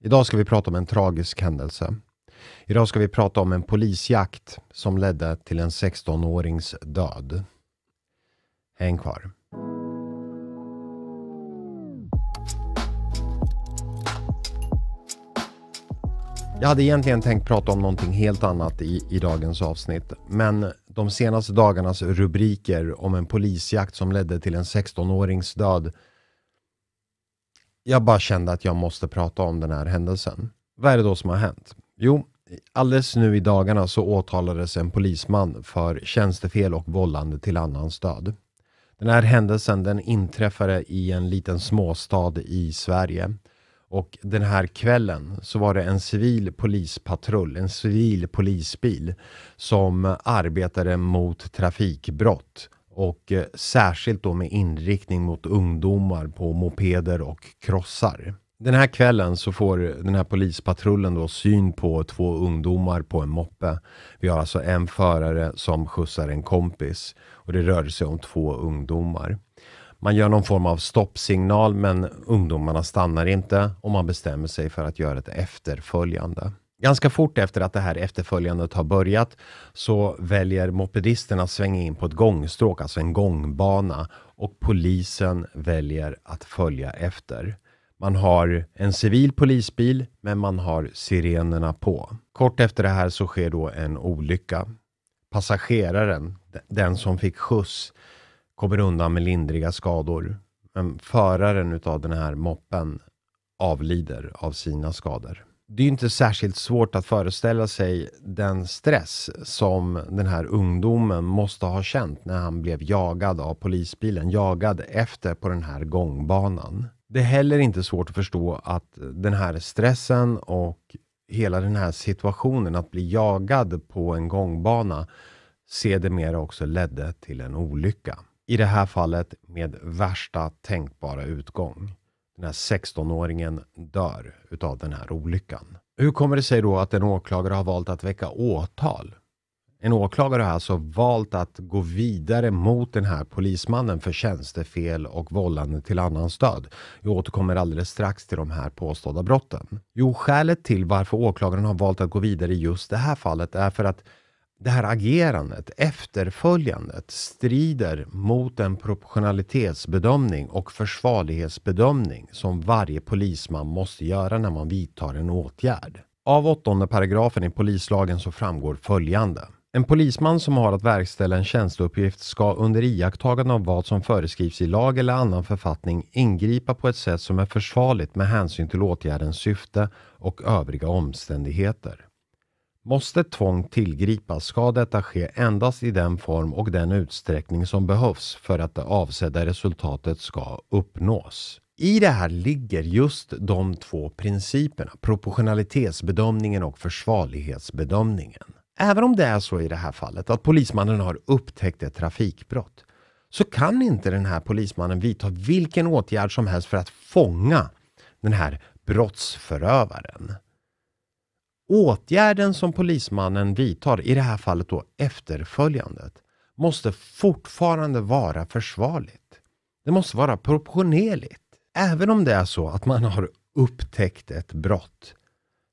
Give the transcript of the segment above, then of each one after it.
Idag ska vi prata om en tragisk händelse. Idag ska vi prata om en polisjakt som ledde till en 16-årings död. Häng kvar. Jag hade egentligen tänkt prata om någonting helt annat i, i dagens avsnitt, men de senaste dagarnas rubriker om en polisjakt som ledde till en 16-årings död jag bara kände att jag måste prata om den här händelsen. Vad är det då som har hänt? Jo, alldeles nu i dagarna så åtalades en polisman för tjänstefel och vållande till annans död. Den här händelsen den inträffade i en liten småstad i Sverige. Och den här kvällen så var det en civil polispatrull, en civil polisbil som arbetade mot trafikbrott och eh, särskilt då med inriktning mot ungdomar på mopeder och krossar. Den här kvällen så får den här polispatrullen då syn på två ungdomar på en moppe. Vi har alltså en förare som skjutsar en kompis och det rör sig om två ungdomar. Man gör någon form av stoppsignal men ungdomarna stannar inte och man bestämmer sig för att göra ett efterföljande. Ganska fort efter att det här efterföljandet har börjat så väljer mopedisterna att svänga in på ett gångstråk, alltså en gångbana och polisen väljer att följa efter. Man har en civil polisbil, men man har sirenerna på. Kort efter det här så sker då en olycka. Passageraren, den som fick skjuts, kommer undan med lindriga skador. Men föraren utav den här moppen avlider av sina skador det är ju inte särskilt svårt att föreställa sig den stress som den här ungdomen måste ha känt när han blev jagad av polisbilen, jagad efter på den här gångbanan. Det är heller inte svårt att förstå att den här stressen och hela den här situationen att bli jagad på en gångbana sedermera också ledde till en olycka. I det här fallet med värsta tänkbara utgång den här 16-åringen dör utav den här olyckan. Hur kommer det sig då att en åklagare har valt att väcka åtal? En åklagare har alltså valt att gå vidare mot den här polismannen för tjänstefel och vållande till annans död. Jag återkommer alldeles strax till de här påstådda brotten. Jo, skälet till varför åklagaren har valt att gå vidare i just det här fallet är för att det här agerandet, efterföljandet, strider mot den proportionalitetsbedömning och försvarlighetsbedömning som varje polisman måste göra när man vidtar en åtgärd. Av åttonde paragrafen i polislagen så framgår följande. En polisman som har att verkställa en tjänsteuppgift ska under iakttagande av vad som föreskrivs i lag eller annan författning ingripa på ett sätt som är försvarligt med hänsyn till åtgärdens syfte och övriga omständigheter. Måste tvång tillgripas ska detta ske endast i den form och den utsträckning som behövs för att det avsedda resultatet ska uppnås. I det här ligger just de två principerna, proportionalitetsbedömningen och försvarlighetsbedömningen. Även om det är så i det här fallet att polismannen har upptäckt ett trafikbrott så kan inte den här polismannen vidta vilken åtgärd som helst för att fånga den här brottsförövaren. Åtgärden som polismannen vidtar, i det här fallet då efterföljandet, måste fortfarande vara försvarligt. Det måste vara proportionerligt. Även om det är så att man har upptäckt ett brott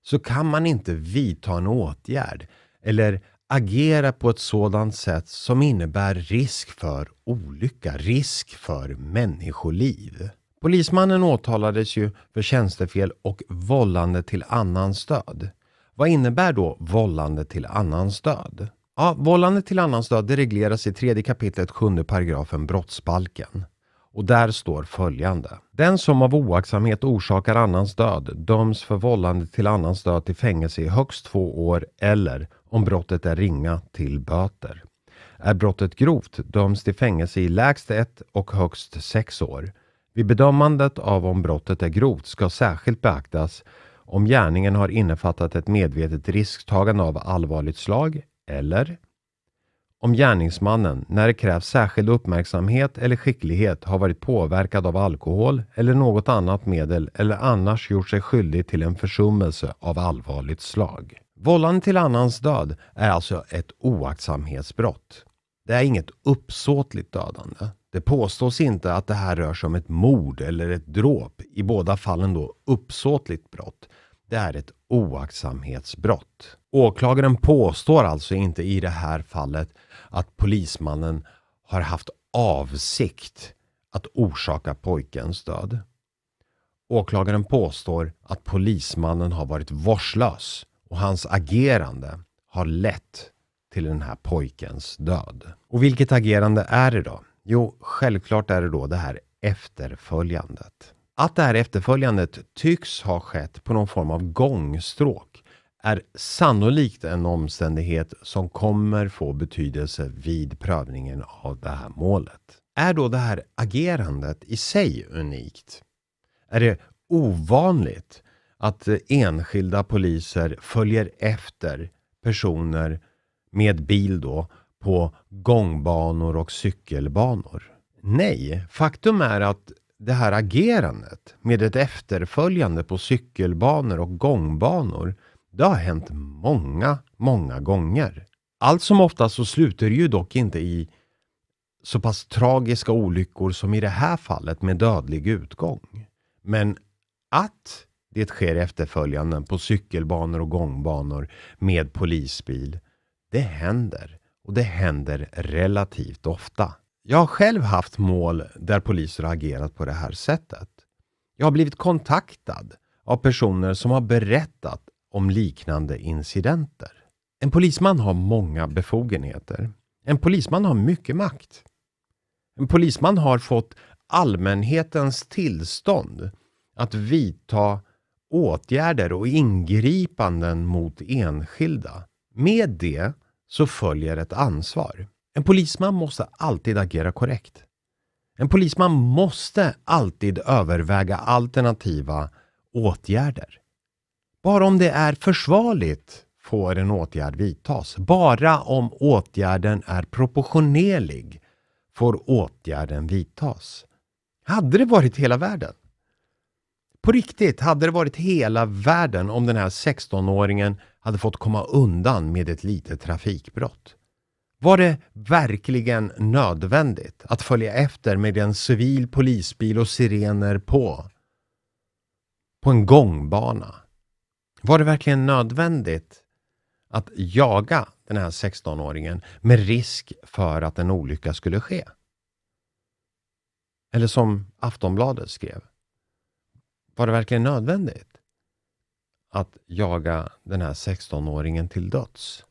så kan man inte vidta en åtgärd eller agera på ett sådant sätt som innebär risk för olycka, risk för människoliv. Polismannen åtalades ju för tjänstefel och vållande till annans död. Vad innebär då vållande till annans död? Ja, vållande till annans död det regleras i tredje kapitlet 7 paragrafen brottsbalken. Och där står följande. Den som av oaktsamhet orsakar annans död döms för vållande till annans död till fängelse i högst två år eller, om brottet är ringa, till böter. Är brottet grovt döms till fängelse i lägst ett och högst sex år. Vid bedömandet av om brottet är grovt ska särskilt beaktas om gärningen har innefattat ett medvetet risktagande av allvarligt slag eller om gärningsmannen, när det krävs särskild uppmärksamhet eller skicklighet, har varit påverkad av alkohol eller något annat medel eller annars gjort sig skyldig till en försummelse av allvarligt slag. Vållande till annans död är alltså ett oaktsamhetsbrott. Det är inget uppsåtligt dödande. Det påstås inte att det här rör sig om ett mord eller ett dråp, i båda fallen då uppsåtligt brott. Det är ett oaktsamhetsbrott. Åklagaren påstår alltså inte i det här fallet att polismannen har haft avsikt att orsaka pojkens död. Åklagaren påstår att polismannen har varit vårdslös och hans agerande har lett till den här pojkens död. Och vilket agerande är det då? Jo, självklart är det då det här efterföljandet. Att det här efterföljandet tycks ha skett på någon form av gångstråk är sannolikt en omständighet som kommer få betydelse vid prövningen av det här målet. Är då det här agerandet i sig unikt? Är det ovanligt att enskilda poliser följer efter personer med bil då på gångbanor och cykelbanor. Nej, faktum är att det här agerandet med ett efterföljande på cykelbanor och gångbanor, det har hänt många, många gånger. Allt som oftast så slutar ju dock inte i så pass tragiska olyckor som i det här fallet med dödlig utgång. Men att det sker efterföljanden på cykelbanor och gångbanor med polisbil, det händer. Och det händer relativt ofta. Jag har själv haft mål där poliser har agerat på det här sättet. Jag har blivit kontaktad av personer som har berättat om liknande incidenter. En polisman har många befogenheter. En polisman har mycket makt. En polisman har fått allmänhetens tillstånd att vidta åtgärder och ingripanden mot enskilda. Med det så följer ett ansvar. En polisman måste alltid agera korrekt. En polisman måste alltid överväga alternativa åtgärder. Bara om det är försvarligt får en åtgärd vidtas. Bara om åtgärden är proportionerlig får åtgärden vidtas. Hade det varit hela världen? På riktigt, hade det varit hela världen om den här 16-åringen hade fått komma undan med ett litet trafikbrott. Var det verkligen nödvändigt att följa efter med en civil polisbil och sirener på? På en gångbana? Var det verkligen nödvändigt att jaga den här 16-åringen med risk för att en olycka skulle ske? Eller som Aftonbladet skrev, var det verkligen nödvändigt? att jaga den här 16-åringen till döds.